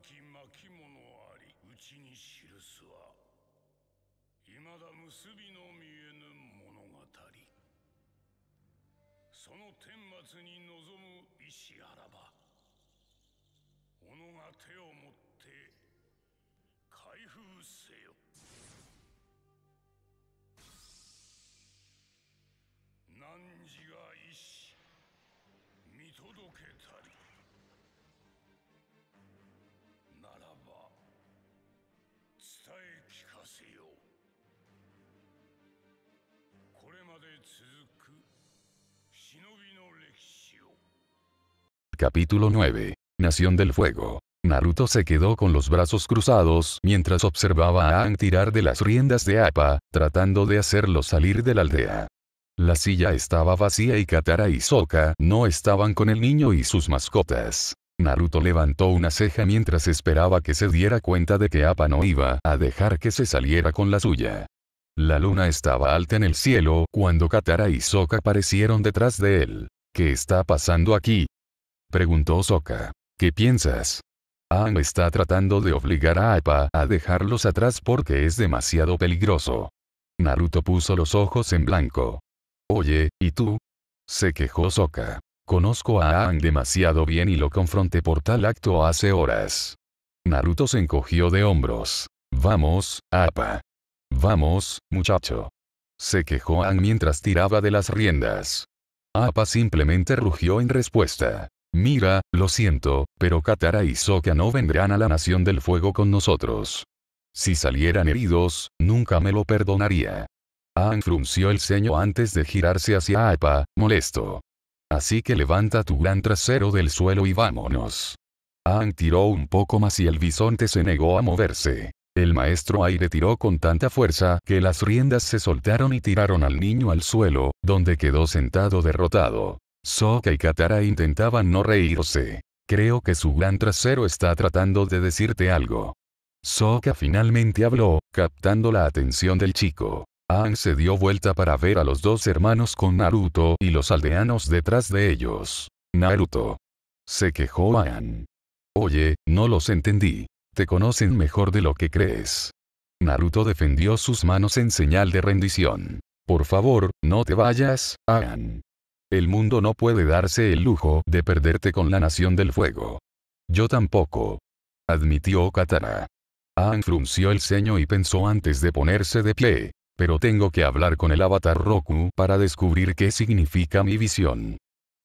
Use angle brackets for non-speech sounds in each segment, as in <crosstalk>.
き巻物ありうちに記すはいまだ結びの見えぬ物語その顛末に望む意志あらば己が手を持って開封せよ汝が意志見届けたり <laughs> Capítulo 9. Nación del Fuego. Naruto se quedó con los brazos cruzados mientras observaba a Aang tirar de las riendas de Apa, tratando de hacerlo salir de la aldea. La silla estaba vacía y Katara y Sokka no estaban con el niño y sus mascotas. Naruto levantó una ceja mientras esperaba que se diera cuenta de que Appa no iba a dejar que se saliera con la suya. La luna estaba alta en el cielo cuando Katara y Soka aparecieron detrás de él. ¿Qué está pasando aquí? Preguntó Soka. ¿Qué piensas? Aang está tratando de obligar a Appa a dejarlos atrás porque es demasiado peligroso. Naruto puso los ojos en blanco. Oye, ¿y tú? Se quejó Soka. Conozco a Aang demasiado bien y lo confronté por tal acto hace horas. Naruto se encogió de hombros. Vamos, Appa. Vamos, muchacho. Se quejó Aang mientras tiraba de las riendas. Apa simplemente rugió en respuesta. Mira, lo siento, pero Katara y Sokka no vendrán a la Nación del Fuego con nosotros. Si salieran heridos, nunca me lo perdonaría. Aang frunció el ceño antes de girarse hacia Apa, molesto. Así que levanta tu gran trasero del suelo y vámonos. Aang tiró un poco más y el bisonte se negó a moverse. El maestro aire tiró con tanta fuerza que las riendas se soltaron y tiraron al niño al suelo, donde quedó sentado derrotado. Soka y Katara intentaban no reírse. Creo que su gran trasero está tratando de decirte algo. Soka finalmente habló, captando la atención del chico. Aang se dio vuelta para ver a los dos hermanos con Naruto y los aldeanos detrás de ellos. Naruto. Se quejó Aang. Oye, no los entendí. Te conocen mejor de lo que crees. Naruto defendió sus manos en señal de rendición. Por favor, no te vayas, Aang. El mundo no puede darse el lujo de perderte con la nación del fuego. Yo tampoco. Admitió Katara. Aang frunció el ceño y pensó antes de ponerse de pie. Pero tengo que hablar con el avatar Roku para descubrir qué significa mi visión.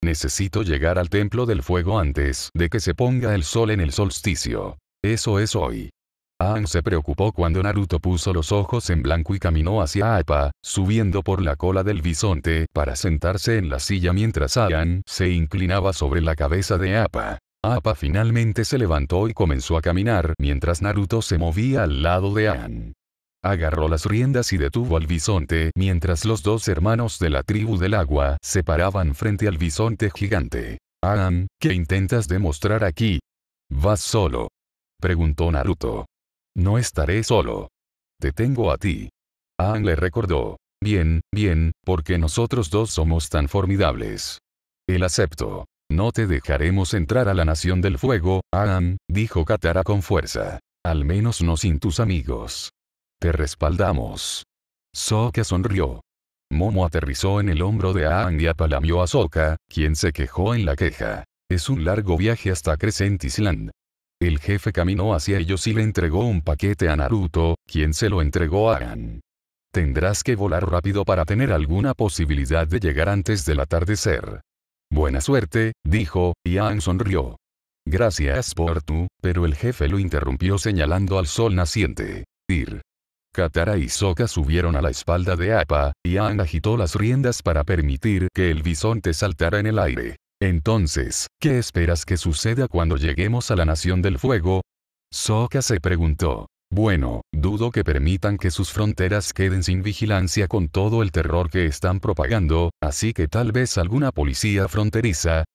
Necesito llegar al templo del fuego antes de que se ponga el sol en el solsticio. Eso es hoy. Aang se preocupó cuando Naruto puso los ojos en blanco y caminó hacia Apa, subiendo por la cola del bisonte para sentarse en la silla mientras Aang se inclinaba sobre la cabeza de Apa. Apa finalmente se levantó y comenzó a caminar mientras Naruto se movía al lado de Aang. Agarró las riendas y detuvo al bisonte mientras los dos hermanos de la tribu del agua se paraban frente al bisonte gigante. Aang, ¿qué intentas demostrar aquí? Vas solo. Preguntó Naruto. No estaré solo. Te tengo a ti. Aang le recordó. Bien, bien, porque nosotros dos somos tan formidables. El acepto. No te dejaremos entrar a la Nación del Fuego, Aang, dijo Katara con fuerza. Al menos no sin tus amigos. Te respaldamos. Sokka sonrió. Momo aterrizó en el hombro de Aang y apalamió a Sokka, quien se quejó en la queja. Es un largo viaje hasta Crescent Island el jefe caminó hacia ellos y le entregó un paquete a Naruto, quien se lo entregó a Aang. Tendrás que volar rápido para tener alguna posibilidad de llegar antes del atardecer. Buena suerte, dijo, y Aang sonrió. Gracias por tu, pero el jefe lo interrumpió señalando al sol naciente. Ir. Katara y Soka subieron a la espalda de Apa y Aang agitó las riendas para permitir que el bisonte saltara en el aire. Entonces, ¿qué esperas que suceda cuando lleguemos a la nación del fuego? Soka se preguntó. Bueno, dudo que permitan que sus fronteras queden sin vigilancia con todo el terror que están propagando, así que tal vez alguna policía fronteriza,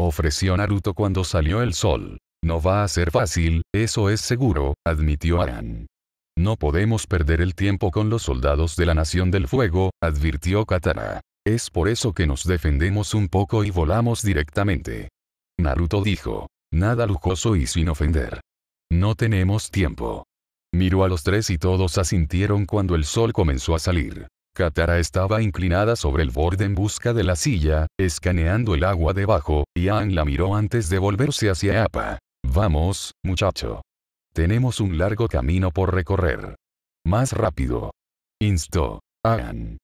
ofreció Naruto cuando salió el sol. No va a ser fácil, eso es seguro, admitió Aran. No podemos perder el tiempo con los soldados de la Nación del Fuego, advirtió Katara. Es por eso que nos defendemos un poco y volamos directamente. Naruto dijo. Nada lujoso y sin ofender. No tenemos tiempo. Miró a los tres y todos asintieron cuando el sol comenzó a salir. Katara estaba inclinada sobre el borde en busca de la silla, escaneando el agua debajo, y Aang la miró antes de volverse hacia Appa. Vamos, muchacho. Tenemos un largo camino por recorrer. Más rápido. Instó. Aang.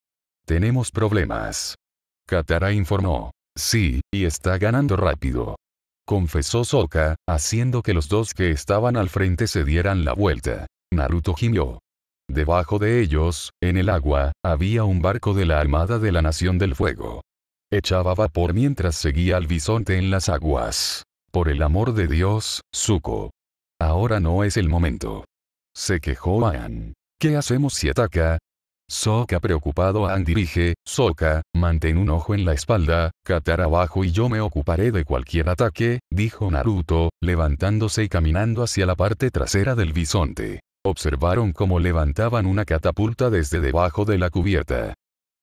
Tenemos problemas. Katara informó. Sí, y está ganando rápido. Confesó Soka, haciendo que los dos que estaban al frente se dieran la vuelta. Naruto gimió. Debajo de ellos, en el agua, había un barco de la Armada de la Nación del Fuego. Echaba vapor mientras seguía al bisonte en las aguas. Por el amor de Dios, Zuko. Ahora no es el momento. Se quejó Aang. ¿Qué hacemos si ataca? Soka preocupado Andy dirige, Soka, mantén un ojo en la espalda, Katara abajo y yo me ocuparé de cualquier ataque, dijo Naruto, levantándose y caminando hacia la parte trasera del bisonte. Observaron cómo levantaban una catapulta desde debajo de la cubierta.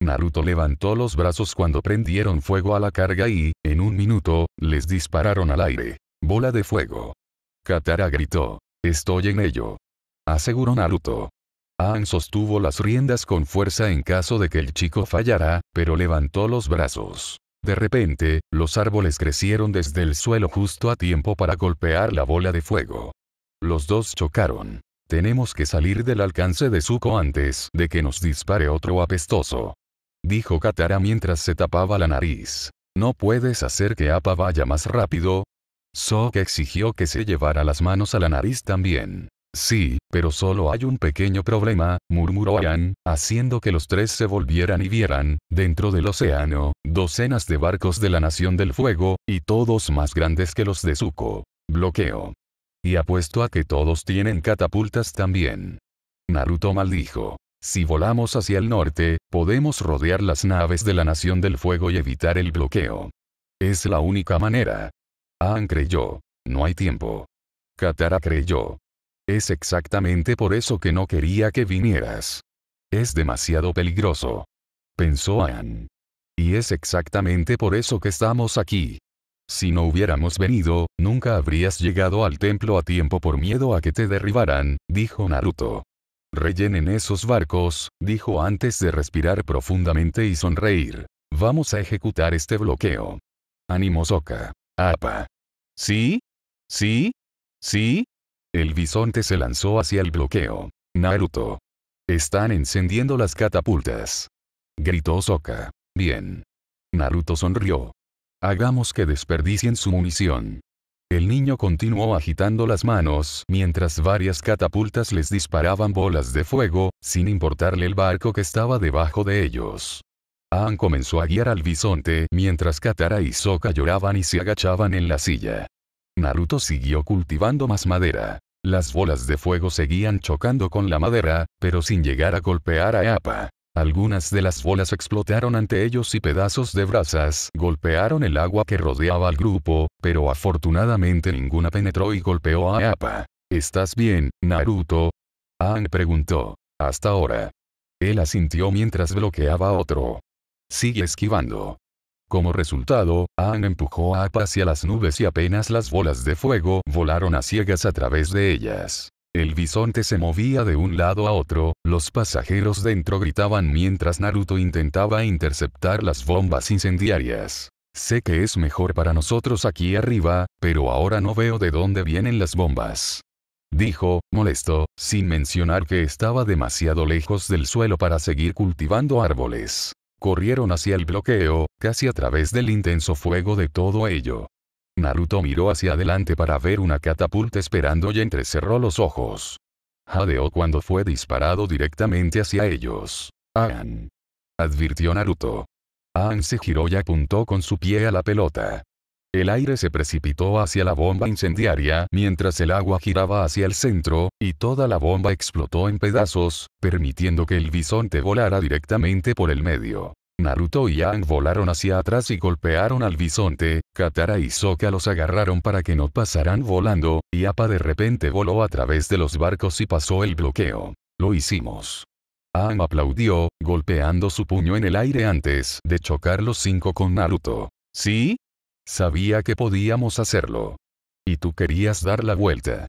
Naruto levantó los brazos cuando prendieron fuego a la carga y, en un minuto, les dispararon al aire. Bola de fuego. Katara gritó. Estoy en ello. Aseguró Naruto. Aang sostuvo las riendas con fuerza en caso de que el chico fallara, pero levantó los brazos. De repente, los árboles crecieron desde el suelo justo a tiempo para golpear la bola de fuego. Los dos chocaron. Tenemos que salir del alcance de Zuko antes de que nos dispare otro apestoso. Dijo Katara mientras se tapaba la nariz. ¿No puedes hacer que Apa vaya más rápido? Sok exigió que se llevara las manos a la nariz también. Sí, pero solo hay un pequeño problema, murmuró Ian, haciendo que los tres se volvieran y vieran, dentro del océano, docenas de barcos de la Nación del Fuego, y todos más grandes que los de Zuko. Bloqueo. Y apuesto a que todos tienen catapultas también. Naruto maldijo. Si volamos hacia el norte, podemos rodear las naves de la Nación del Fuego y evitar el bloqueo. Es la única manera. Aang creyó. No hay tiempo. Katara creyó. Es exactamente por eso que no quería que vinieras. Es demasiado peligroso. Pensó Ann. Y es exactamente por eso que estamos aquí. Si no hubiéramos venido, nunca habrías llegado al templo a tiempo por miedo a que te derribaran, dijo Naruto. Rellenen esos barcos, dijo antes de respirar profundamente y sonreír. Vamos a ejecutar este bloqueo. Animosoka. Apa. ¿Sí? ¿Sí? ¿Sí? El bisonte se lanzó hacia el bloqueo. Naruto. Están encendiendo las catapultas. Gritó Soka. Bien. Naruto sonrió. Hagamos que desperdicien su munición. El niño continuó agitando las manos mientras varias catapultas les disparaban bolas de fuego, sin importarle el barco que estaba debajo de ellos. Aang comenzó a guiar al bisonte mientras Katara y Soka lloraban y se agachaban en la silla. Naruto siguió cultivando más madera. Las bolas de fuego seguían chocando con la madera, pero sin llegar a golpear a Appa. Algunas de las bolas explotaron ante ellos y pedazos de brasas golpearon el agua que rodeaba al grupo, pero afortunadamente ninguna penetró y golpeó a Appa. ¿Estás bien, Naruto? Aang preguntó. Hasta ahora. Él asintió mientras bloqueaba a otro. Sigue esquivando. Como resultado, Aang empujó a Appa hacia las nubes y apenas las bolas de fuego volaron a ciegas a través de ellas. El bisonte se movía de un lado a otro, los pasajeros dentro gritaban mientras Naruto intentaba interceptar las bombas incendiarias. Sé que es mejor para nosotros aquí arriba, pero ahora no veo de dónde vienen las bombas. Dijo, molesto, sin mencionar que estaba demasiado lejos del suelo para seguir cultivando árboles corrieron hacia el bloqueo, casi a través del intenso fuego de todo ello. Naruto miró hacia adelante para ver una catapulta esperando y entrecerró los ojos. Jadeó cuando fue disparado directamente hacia ellos. Aan. Advirtió Naruto. Aan se giró y apuntó con su pie a la pelota. El aire se precipitó hacia la bomba incendiaria mientras el agua giraba hacia el centro, y toda la bomba explotó en pedazos, permitiendo que el bisonte volara directamente por el medio. Naruto y Aang volaron hacia atrás y golpearon al bisonte, Katara y Sokka los agarraron para que no pasaran volando, y Appa de repente voló a través de los barcos y pasó el bloqueo. Lo hicimos. Aang aplaudió, golpeando su puño en el aire antes de chocar los cinco con Naruto. ¿Sí? Sabía que podíamos hacerlo. Y tú querías dar la vuelta.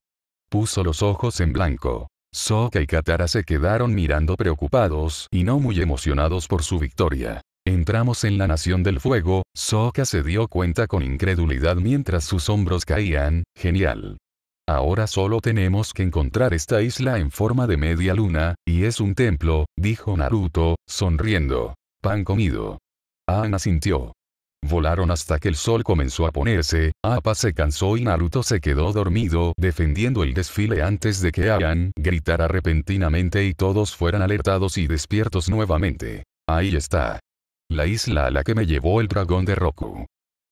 Puso los ojos en blanco. Soka y Katara se quedaron mirando preocupados y no muy emocionados por su victoria. Entramos en la Nación del Fuego, Soka se dio cuenta con incredulidad mientras sus hombros caían, genial. Ahora solo tenemos que encontrar esta isla en forma de media luna, y es un templo, dijo Naruto, sonriendo. Pan comido. Ana sintió. Volaron hasta que el sol comenzó a ponerse, Apa se cansó y Naruto se quedó dormido defendiendo el desfile antes de que Hagan gritara repentinamente y todos fueran alertados y despiertos nuevamente. Ahí está. La isla a la que me llevó el dragón de Roku.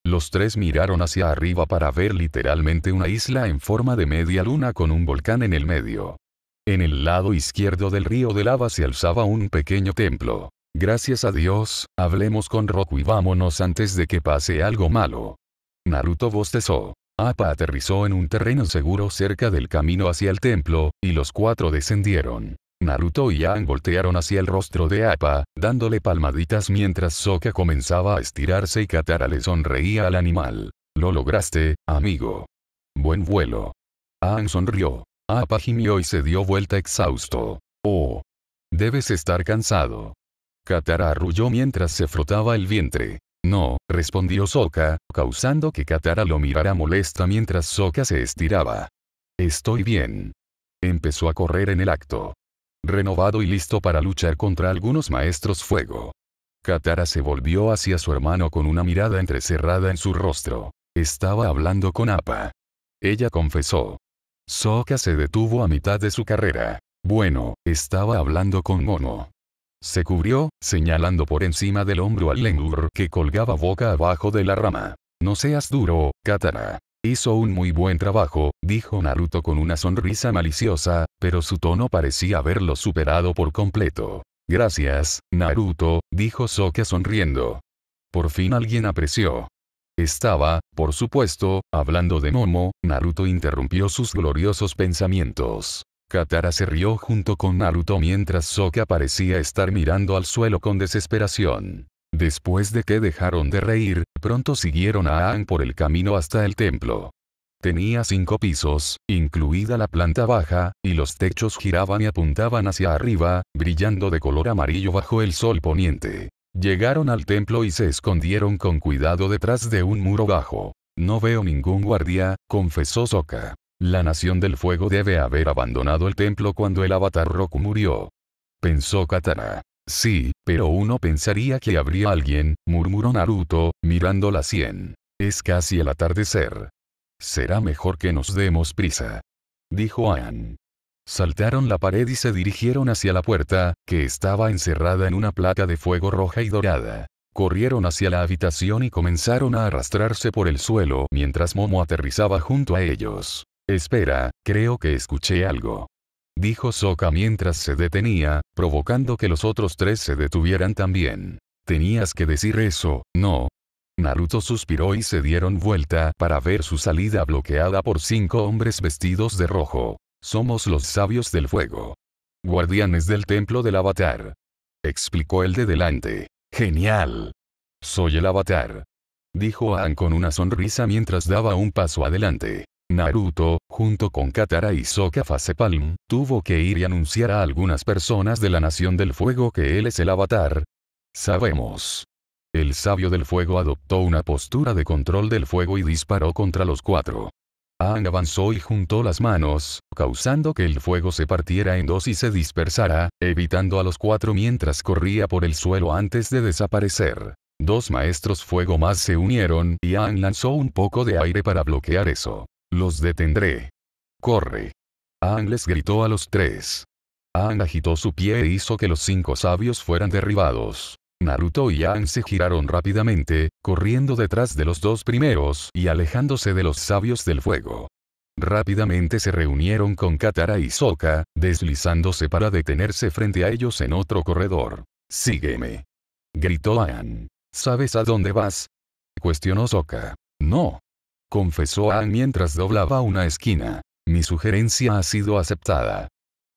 Los tres miraron hacia arriba para ver literalmente una isla en forma de media luna con un volcán en el medio. En el lado izquierdo del río de lava se alzaba un pequeño templo. Gracias a Dios, hablemos con Roku y vámonos antes de que pase algo malo. Naruto bostezó. Apa aterrizó en un terreno seguro cerca del camino hacia el templo, y los cuatro descendieron. Naruto y Aang voltearon hacia el rostro de Apa, dándole palmaditas mientras Sokka comenzaba a estirarse y Katara le sonreía al animal. Lo lograste, amigo. Buen vuelo. Aang sonrió. Apa gimió y se dio vuelta exhausto. Oh. Debes estar cansado. Katara arrulló mientras se frotaba el vientre. No, respondió Soka, causando que Katara lo mirara molesta mientras Soka se estiraba. Estoy bien. Empezó a correr en el acto. Renovado y listo para luchar contra algunos maestros fuego. Katara se volvió hacia su hermano con una mirada entrecerrada en su rostro. Estaba hablando con Apa. Ella confesó. Soka se detuvo a mitad de su carrera. Bueno, estaba hablando con Mono. Se cubrió, señalando por encima del hombro al lengur que colgaba boca abajo de la rama. No seas duro, Katana. Hizo un muy buen trabajo, dijo Naruto con una sonrisa maliciosa, pero su tono parecía haberlo superado por completo. Gracias, Naruto, dijo Sokka sonriendo. Por fin alguien apreció. Estaba, por supuesto, hablando de Momo, Naruto interrumpió sus gloriosos pensamientos. Katara se rió junto con Naruto mientras Soka parecía estar mirando al suelo con desesperación. Después de que dejaron de reír, pronto siguieron a Aang por el camino hasta el templo. Tenía cinco pisos, incluida la planta baja, y los techos giraban y apuntaban hacia arriba, brillando de color amarillo bajo el sol poniente. Llegaron al templo y se escondieron con cuidado detrás de un muro bajo. No veo ningún guardia, confesó Soka. La nación del fuego debe haber abandonado el templo cuando el avatar Roku murió. Pensó Katara. Sí, pero uno pensaría que habría alguien, murmuró Naruto, mirando la sien. Es casi el atardecer. Será mejor que nos demos prisa. Dijo Aan. Saltaron la pared y se dirigieron hacia la puerta, que estaba encerrada en una placa de fuego roja y dorada. Corrieron hacia la habitación y comenzaron a arrastrarse por el suelo mientras Momo aterrizaba junto a ellos. Espera, creo que escuché algo. Dijo Soka mientras se detenía, provocando que los otros tres se detuvieran también. Tenías que decir eso, ¿no? Naruto suspiró y se dieron vuelta para ver su salida bloqueada por cinco hombres vestidos de rojo. Somos los sabios del fuego. Guardianes del templo del avatar. Explicó el de delante. Genial. Soy el avatar. Dijo Aang con una sonrisa mientras daba un paso adelante. Naruto, junto con Katara y Sokka tuvo que ir y anunciar a algunas personas de la Nación del Fuego que él es el avatar. Sabemos. El sabio del fuego adoptó una postura de control del fuego y disparó contra los cuatro. Aang avanzó y juntó las manos, causando que el fuego se partiera en dos y se dispersara, evitando a los cuatro mientras corría por el suelo antes de desaparecer. Dos maestros fuego más se unieron y Aang lanzó un poco de aire para bloquear eso. Los detendré. Corre. Aang les gritó a los tres. Aang agitó su pie e hizo que los cinco sabios fueran derribados. Naruto y Aang se giraron rápidamente, corriendo detrás de los dos primeros y alejándose de los sabios del fuego. Rápidamente se reunieron con Katara y Sokka, deslizándose para detenerse frente a ellos en otro corredor. Sígueme. Gritó Aang. ¿Sabes a dónde vas? Cuestionó Sokka. No, confesó Aang mientras doblaba una esquina. Mi sugerencia ha sido aceptada.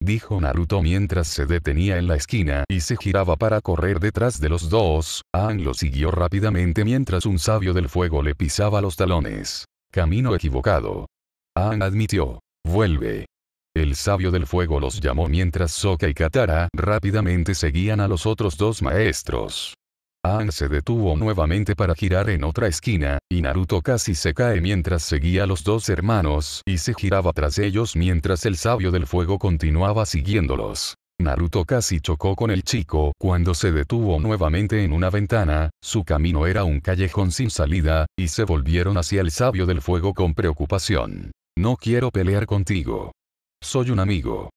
Dijo Naruto mientras se detenía en la esquina y se giraba para correr detrás de los dos, Aang lo siguió rápidamente mientras un sabio del fuego le pisaba los talones. Camino equivocado. Aang admitió. Vuelve. El sabio del fuego los llamó mientras Soka y Katara rápidamente seguían a los otros dos maestros. Aang se detuvo nuevamente para girar en otra esquina, y Naruto casi se cae mientras seguía a los dos hermanos y se giraba tras ellos mientras el sabio del fuego continuaba siguiéndolos. Naruto casi chocó con el chico cuando se detuvo nuevamente en una ventana, su camino era un callejón sin salida, y se volvieron hacia el sabio del fuego con preocupación. No quiero pelear contigo. Soy un amigo.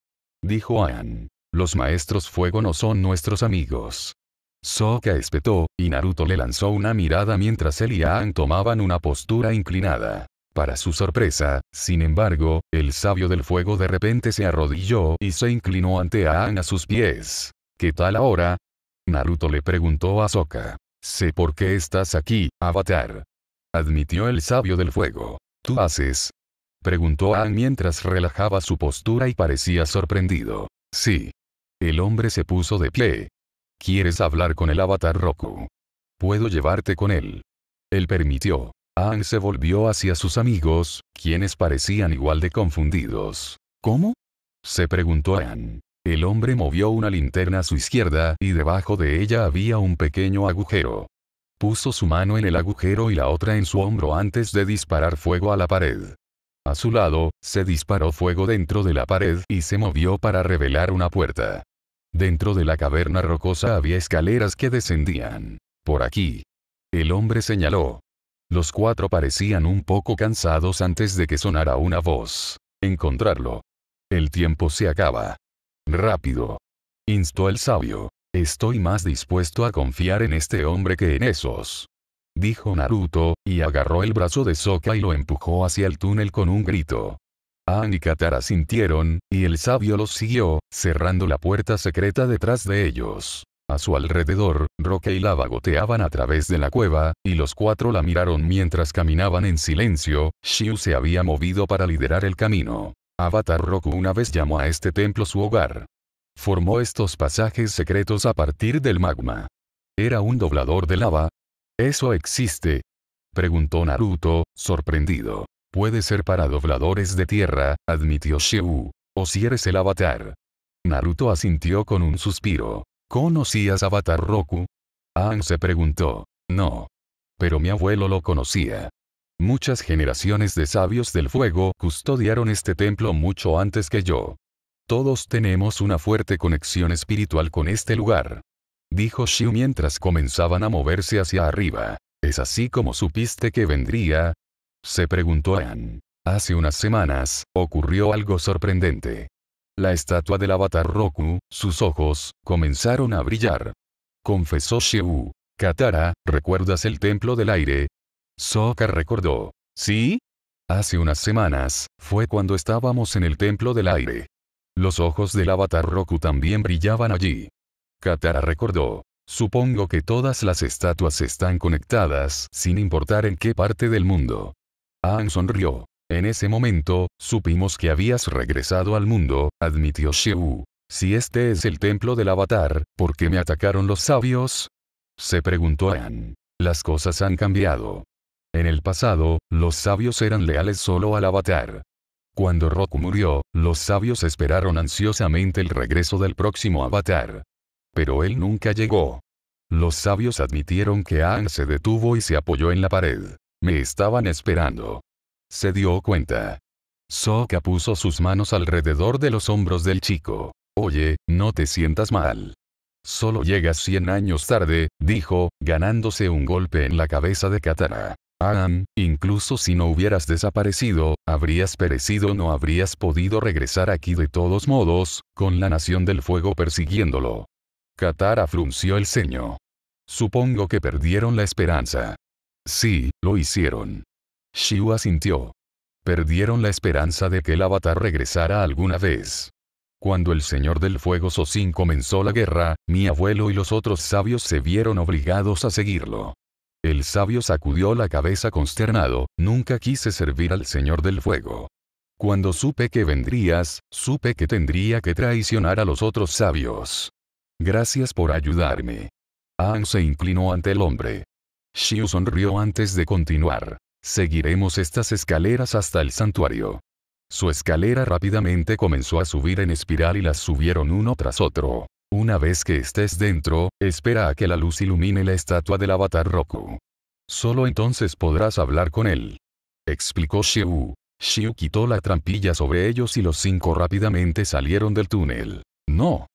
Dijo Aang. Los maestros fuego no son nuestros amigos. Soka espetó, y Naruto le lanzó una mirada mientras él y Aang tomaban una postura inclinada. Para su sorpresa, sin embargo, el sabio del fuego de repente se arrodilló y se inclinó ante Aang a sus pies. ¿Qué tal ahora? Naruto le preguntó a Sokka. Sé por qué estás aquí, Avatar. Admitió el sabio del fuego. ¿Tú haces? Preguntó Aang mientras relajaba su postura y parecía sorprendido. Sí. El hombre se puso de pie, ¿Quieres hablar con el avatar Roku? Puedo llevarte con él. Él permitió. Aang se volvió hacia sus amigos, quienes parecían igual de confundidos. ¿Cómo? Se preguntó Aang. El hombre movió una linterna a su izquierda y debajo de ella había un pequeño agujero. Puso su mano en el agujero y la otra en su hombro antes de disparar fuego a la pared. A su lado, se disparó fuego dentro de la pared y se movió para revelar una puerta. Dentro de la caverna rocosa había escaleras que descendían. Por aquí. El hombre señaló. Los cuatro parecían un poco cansados antes de que sonara una voz. Encontrarlo. El tiempo se acaba. Rápido. Instó el sabio. Estoy más dispuesto a confiar en este hombre que en esos. Dijo Naruto, y agarró el brazo de Soka y lo empujó hacia el túnel con un grito. Aan y Katara sintieron, y el sabio los siguió, cerrando la puerta secreta detrás de ellos. A su alrededor, Roque y lava goteaban a través de la cueva, y los cuatro la miraron mientras caminaban en silencio, Shiu se había movido para liderar el camino. Avatar Roku una vez llamó a este templo su hogar. Formó estos pasajes secretos a partir del magma. ¿Era un doblador de lava? ¿Eso existe? Preguntó Naruto, sorprendido. Puede ser para dobladores de tierra, admitió Shu. O si eres el avatar. Naruto asintió con un suspiro. ¿Conocías Avatar Roku? Aang se preguntó. No. Pero mi abuelo lo conocía. Muchas generaciones de sabios del fuego custodiaron este templo mucho antes que yo. Todos tenemos una fuerte conexión espiritual con este lugar. Dijo Shiu mientras comenzaban a moverse hacia arriba. Es así como supiste que vendría, se preguntó Anne. Hace unas semanas, ocurrió algo sorprendente. La estatua del avatar Roku, sus ojos, comenzaron a brillar. Confesó Sheu. Katara, ¿recuerdas el templo del aire? Sokka recordó. ¿Sí? Hace unas semanas, fue cuando estábamos en el templo del aire. Los ojos del avatar Roku también brillaban allí. Katara recordó. Supongo que todas las estatuas están conectadas sin importar en qué parte del mundo. Aan sonrió. En ese momento, supimos que habías regresado al mundo, admitió Xiu. Si este es el templo del avatar, ¿por qué me atacaron los sabios? Se preguntó Aang. Las cosas han cambiado. En el pasado, los sabios eran leales solo al avatar. Cuando Roku murió, los sabios esperaron ansiosamente el regreso del próximo avatar. Pero él nunca llegó. Los sabios admitieron que Aang se detuvo y se apoyó en la pared. Me estaban esperando. Se dio cuenta. Soka puso sus manos alrededor de los hombros del chico. Oye, no te sientas mal. Solo llegas 100 años tarde, dijo, ganándose un golpe en la cabeza de Katara. «Aham, incluso si no hubieras desaparecido, habrías perecido no habrías podido regresar aquí de todos modos, con la Nación del Fuego persiguiéndolo. Katara frunció el ceño. Supongo que perdieron la esperanza. Sí, lo hicieron. Shiu asintió. Perdieron la esperanza de que el avatar regresara alguna vez. Cuando el Señor del Fuego Sosin comenzó la guerra, mi abuelo y los otros sabios se vieron obligados a seguirlo. El sabio sacudió la cabeza consternado, nunca quise servir al Señor del Fuego. Cuando supe que vendrías, supe que tendría que traicionar a los otros sabios. Gracias por ayudarme. Aang se inclinó ante el hombre. Xiu sonrió antes de continuar. Seguiremos estas escaleras hasta el santuario. Su escalera rápidamente comenzó a subir en espiral y las subieron uno tras otro. Una vez que estés dentro, espera a que la luz ilumine la estatua del avatar Roku. Solo entonces podrás hablar con él. Explicó Shiu. Shiu quitó la trampilla sobre ellos y los cinco rápidamente salieron del túnel. No.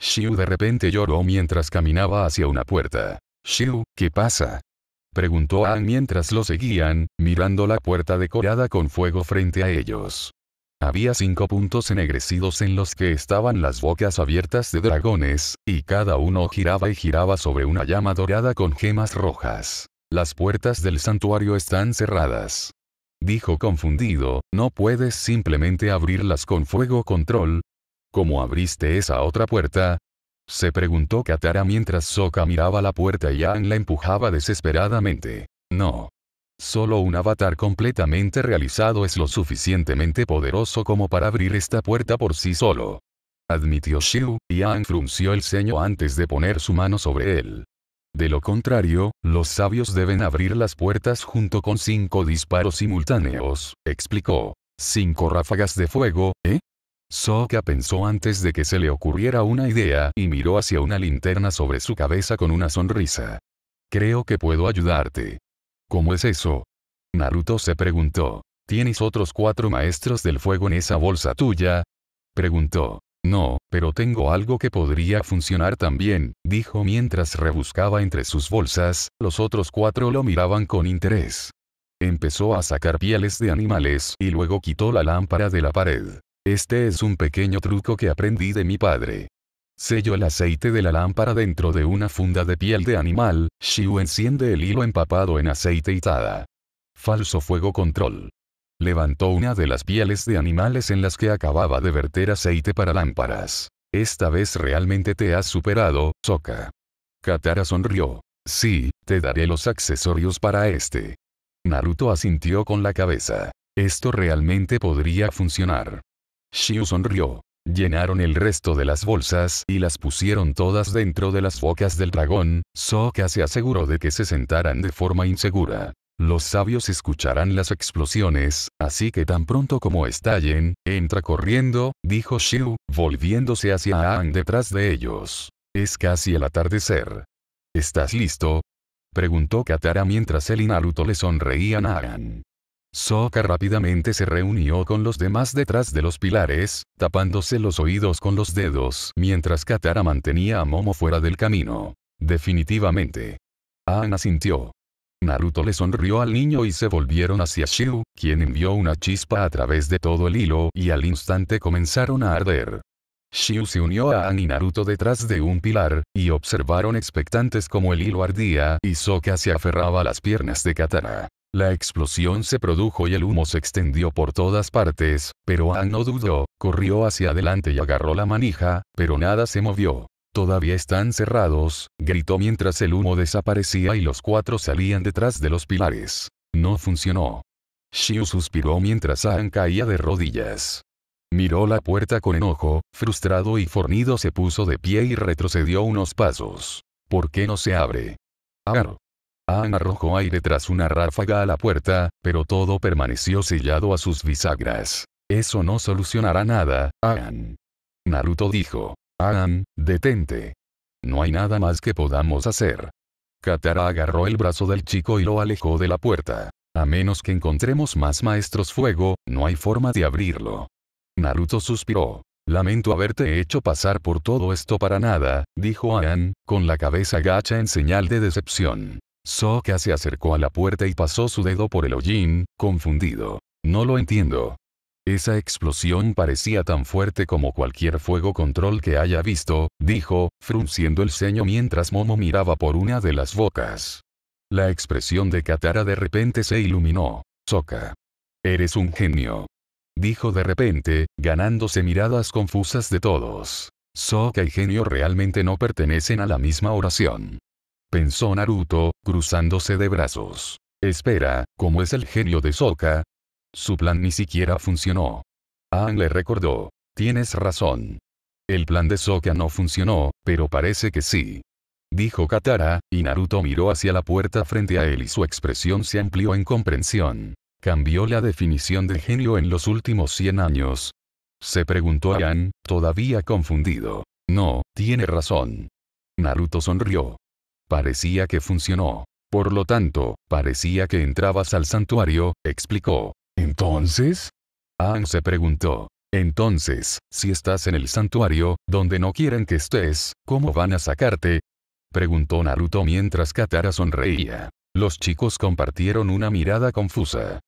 Shiu de repente lloró mientras caminaba hacia una puerta. Shiu, ¿qué pasa? Preguntó ah. Ann mientras lo seguían, mirando la puerta decorada con fuego frente a ellos. Había cinco puntos ennegrecidos en los que estaban las bocas abiertas de dragones, y cada uno giraba y giraba sobre una llama dorada con gemas rojas. Las puertas del santuario están cerradas. Dijo confundido, ¿no puedes simplemente abrirlas con fuego control? ¿Cómo abriste esa otra puerta? se preguntó Katara mientras Sokka miraba la puerta y Aang la empujaba desesperadamente. No. Solo un avatar completamente realizado es lo suficientemente poderoso como para abrir esta puerta por sí solo. Admitió Shiu, y Aang frunció el ceño antes de poner su mano sobre él. De lo contrario, los sabios deben abrir las puertas junto con cinco disparos simultáneos, explicó. Cinco ráfagas de fuego, ¿eh? Soka pensó antes de que se le ocurriera una idea y miró hacia una linterna sobre su cabeza con una sonrisa. Creo que puedo ayudarte. ¿Cómo es eso? Naruto se preguntó. ¿Tienes otros cuatro maestros del fuego en esa bolsa tuya? Preguntó. No, pero tengo algo que podría funcionar también, dijo mientras rebuscaba entre sus bolsas, los otros cuatro lo miraban con interés. Empezó a sacar pieles de animales y luego quitó la lámpara de la pared. Este es un pequeño truco que aprendí de mi padre. Sello el aceite de la lámpara dentro de una funda de piel de animal, Shiu enciende el hilo empapado en aceite y tada. Falso fuego control. Levantó una de las pieles de animales en las que acababa de verter aceite para lámparas. Esta vez realmente te has superado, Soka. Katara sonrió. Sí, te daré los accesorios para este. Naruto asintió con la cabeza. Esto realmente podría funcionar. Shiu sonrió. Llenaron el resto de las bolsas y las pusieron todas dentro de las bocas del dragón, Sokka se aseguró de que se sentaran de forma insegura. Los sabios escucharán las explosiones, así que tan pronto como estallen, entra corriendo, dijo Shiu, volviéndose hacia Aang detrás de ellos. Es casi el atardecer. ¿Estás listo? Preguntó Katara mientras él y Naruto le sonreían a Aang. Soka rápidamente se reunió con los demás detrás de los pilares, tapándose los oídos con los dedos mientras Katara mantenía a Momo fuera del camino. Definitivamente. Ana sintió. Naruto le sonrió al niño y se volvieron hacia Shiu, quien envió una chispa a través de todo el hilo y al instante comenzaron a arder. Shiu se unió a Aang y Naruto detrás de un pilar, y observaron expectantes como el hilo ardía y Soka se aferraba a las piernas de Katara. La explosión se produjo y el humo se extendió por todas partes, pero Aang no dudó, corrió hacia adelante y agarró la manija, pero nada se movió. Todavía están cerrados, gritó mientras el humo desaparecía y los cuatro salían detrás de los pilares. No funcionó. Shiu suspiró mientras Aang caía de rodillas. Miró la puerta con enojo, frustrado y fornido se puso de pie y retrocedió unos pasos. ¿Por qué no se abre? Aan ah, arrojó aire tras una ráfaga a la puerta, pero todo permaneció sellado a sus bisagras. Eso no solucionará nada, Aan. Naruto dijo. Aan, detente. No hay nada más que podamos hacer. Katara agarró el brazo del chico y lo alejó de la puerta. A menos que encontremos más maestros fuego, no hay forma de abrirlo. Naruto suspiró. Lamento haberte hecho pasar por todo esto para nada, dijo Aan, con la cabeza gacha en señal de decepción. Soka se acercó a la puerta y pasó su dedo por el hollín, confundido. No lo entiendo. Esa explosión parecía tan fuerte como cualquier fuego control que haya visto, dijo, frunciendo el ceño mientras Momo miraba por una de las bocas. La expresión de Katara de repente se iluminó. Soka, Eres un genio. Dijo de repente, ganándose miradas confusas de todos. Soka y genio realmente no pertenecen a la misma oración pensó Naruto, cruzándose de brazos. Espera, ¿cómo es el genio de Soka? Su plan ni siquiera funcionó. Aang le recordó. Tienes razón. El plan de Soka no funcionó, pero parece que sí. Dijo Katara, y Naruto miró hacia la puerta frente a él y su expresión se amplió en comprensión. Cambió la definición de genio en los últimos 100 años. Se preguntó Aang, todavía confundido. No, tiene razón. Naruto sonrió. Parecía que funcionó. Por lo tanto, parecía que entrabas al santuario, explicó. ¿Entonces? Aang se preguntó. Entonces, si estás en el santuario, donde no quieren que estés, ¿cómo van a sacarte? Preguntó Naruto mientras Katara sonreía. Los chicos compartieron una mirada confusa.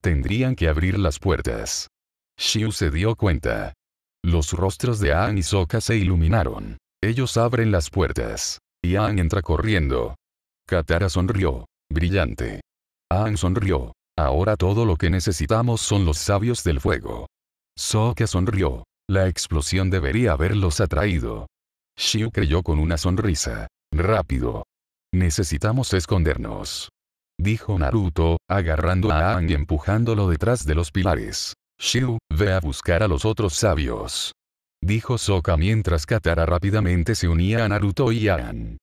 Tendrían que abrir las puertas. Shiu se dio cuenta. Los rostros de Aang y Soka se iluminaron. Ellos abren las puertas. Y Aang entra corriendo. Katara sonrió. Brillante. Aang sonrió. Ahora todo lo que necesitamos son los sabios del fuego. Sokka sonrió. La explosión debería haberlos atraído. Shiu creyó con una sonrisa. Rápido. Necesitamos escondernos. Dijo Naruto, agarrando a Aang y empujándolo detrás de los pilares. Shiu, ve a buscar a los otros sabios dijo Soka mientras Katara rápidamente se unía a Naruto y Aan.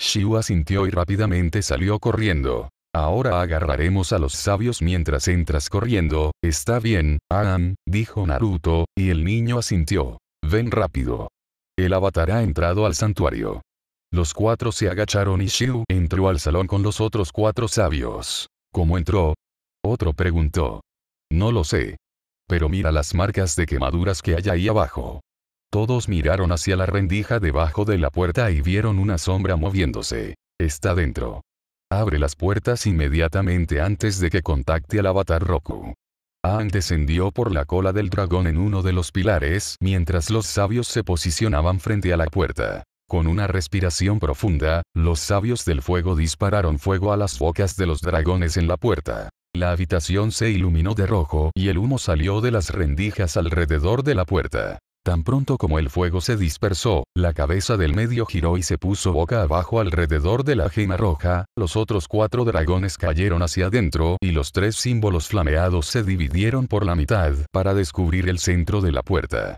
Shiwa asintió y rápidamente salió corriendo. Ahora agarraremos a los sabios mientras entras corriendo, está bien, Aan, dijo Naruto, y el niño asintió. Ven rápido. El avatar ha entrado al santuario. Los cuatro se agacharon y Shiu entró al salón con los otros cuatro sabios. ¿Cómo entró? Otro preguntó. No lo sé. Pero mira las marcas de quemaduras que hay ahí abajo. Todos miraron hacia la rendija debajo de la puerta y vieron una sombra moviéndose. Está dentro. Abre las puertas inmediatamente antes de que contacte al avatar Roku. Aang descendió por la cola del dragón en uno de los pilares mientras los sabios se posicionaban frente a la puerta. Con una respiración profunda, los sabios del fuego dispararon fuego a las bocas de los dragones en la puerta. La habitación se iluminó de rojo y el humo salió de las rendijas alrededor de la puerta. Tan pronto como el fuego se dispersó, la cabeza del medio giró y se puso boca abajo alrededor de la gema roja, los otros cuatro dragones cayeron hacia adentro y los tres símbolos flameados se dividieron por la mitad para descubrir el centro de la puerta.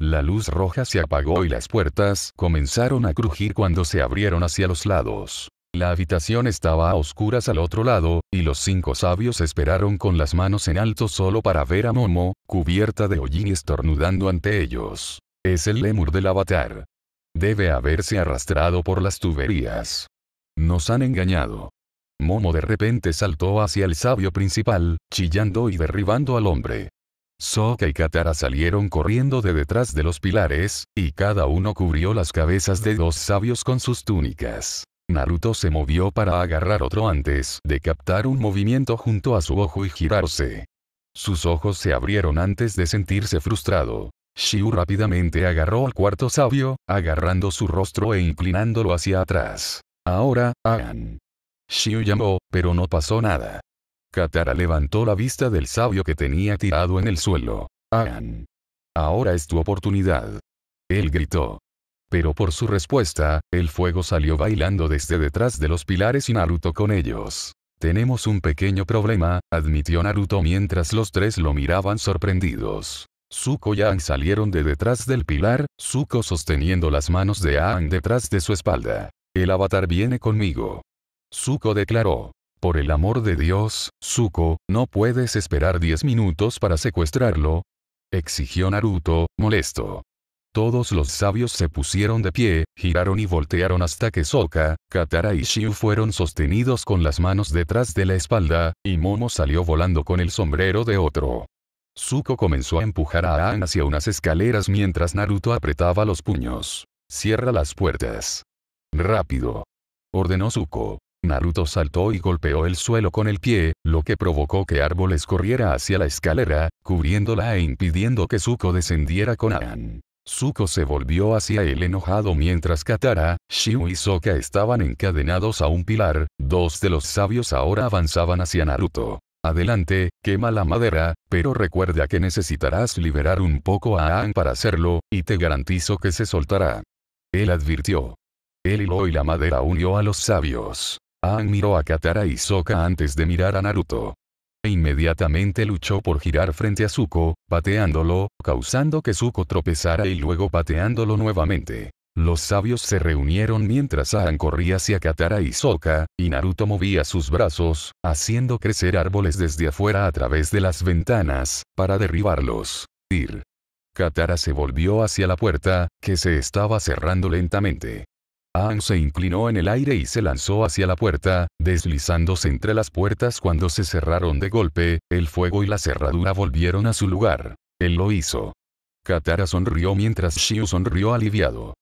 La luz roja se apagó y las puertas comenzaron a crujir cuando se abrieron hacia los lados. La habitación estaba a oscuras al otro lado, y los cinco sabios esperaron con las manos en alto solo para ver a Momo, cubierta de hollín y estornudando ante ellos. Es el lemur del avatar. Debe haberse arrastrado por las tuberías. Nos han engañado. Momo de repente saltó hacia el sabio principal, chillando y derribando al hombre. Soka y Katara salieron corriendo de detrás de los pilares, y cada uno cubrió las cabezas de dos sabios con sus túnicas. Naruto se movió para agarrar otro antes de captar un movimiento junto a su ojo y girarse. Sus ojos se abrieron antes de sentirse frustrado. Shiu rápidamente agarró al cuarto sabio, agarrando su rostro e inclinándolo hacia atrás. Ahora, Agan. Shiu llamó, pero no pasó nada. Katara levantó la vista del sabio que tenía tirado en el suelo. Agan. Ahora es tu oportunidad. Él gritó. Pero por su respuesta, el fuego salió bailando desde detrás de los pilares y Naruto con ellos. Tenemos un pequeño problema, admitió Naruto mientras los tres lo miraban sorprendidos. Zuko y Aang salieron de detrás del pilar, Zuko sosteniendo las manos de Aang detrás de su espalda. El avatar viene conmigo. Zuko declaró. Por el amor de Dios, Zuko, no puedes esperar 10 minutos para secuestrarlo. Exigió Naruto, molesto. Todos los sabios se pusieron de pie, giraron y voltearon hasta que Soka Katara y Shiu fueron sostenidos con las manos detrás de la espalda, y Momo salió volando con el sombrero de otro. Suko comenzó a empujar a Aang hacia unas escaleras mientras Naruto apretaba los puños. Cierra las puertas. Rápido. Ordenó Suko. Naruto saltó y golpeó el suelo con el pie, lo que provocó que árboles corriera hacia la escalera, cubriéndola e impidiendo que Suko descendiera con Aang. Zuko se volvió hacia él enojado mientras Katara, Shiu y Sokka estaban encadenados a un pilar, dos de los sabios ahora avanzaban hacia Naruto. Adelante, quema la madera, pero recuerda que necesitarás liberar un poco a Aang para hacerlo, y te garantizo que se soltará. Él advirtió. El hilo y la madera unió a los sabios. Aang miró a Katara y Sokka antes de mirar a Naruto. E inmediatamente luchó por girar frente a Zuko, pateándolo, causando que Zuko tropezara y luego pateándolo nuevamente. Los sabios se reunieron mientras Aang corría hacia Katara y Sokka, y Naruto movía sus brazos, haciendo crecer árboles desde afuera a través de las ventanas, para derribarlos. Ir. Katara se volvió hacia la puerta, que se estaba cerrando lentamente. Aang se inclinó en el aire y se lanzó hacia la puerta, deslizándose entre las puertas cuando se cerraron de golpe, el fuego y la cerradura volvieron a su lugar. Él lo hizo. Katara sonrió mientras Shio sonrió aliviado.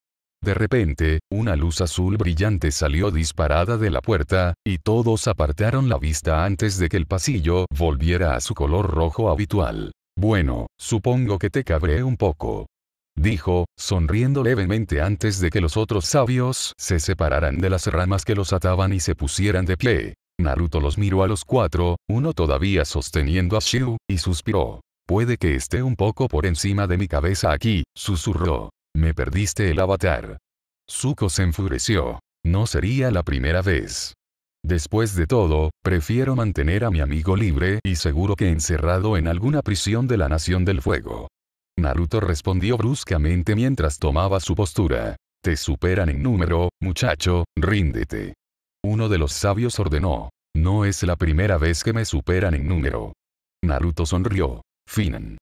De repente, una luz azul brillante salió disparada de la puerta, y todos apartaron la vista antes de que el pasillo volviera a su color rojo habitual. Bueno, supongo que te cabré un poco. Dijo, sonriendo levemente antes de que los otros sabios se separaran de las ramas que los ataban y se pusieran de pie. Naruto los miró a los cuatro, uno todavía sosteniendo a Shiu, y suspiró. Puede que esté un poco por encima de mi cabeza aquí, susurró. Me perdiste el avatar. Zuko se enfureció. No sería la primera vez. Después de todo, prefiero mantener a mi amigo libre y seguro que encerrado en alguna prisión de la Nación del Fuego. Naruto respondió bruscamente mientras tomaba su postura. Te superan en número, muchacho, ríndete. Uno de los sabios ordenó. No es la primera vez que me superan en número. Naruto sonrió. Finan.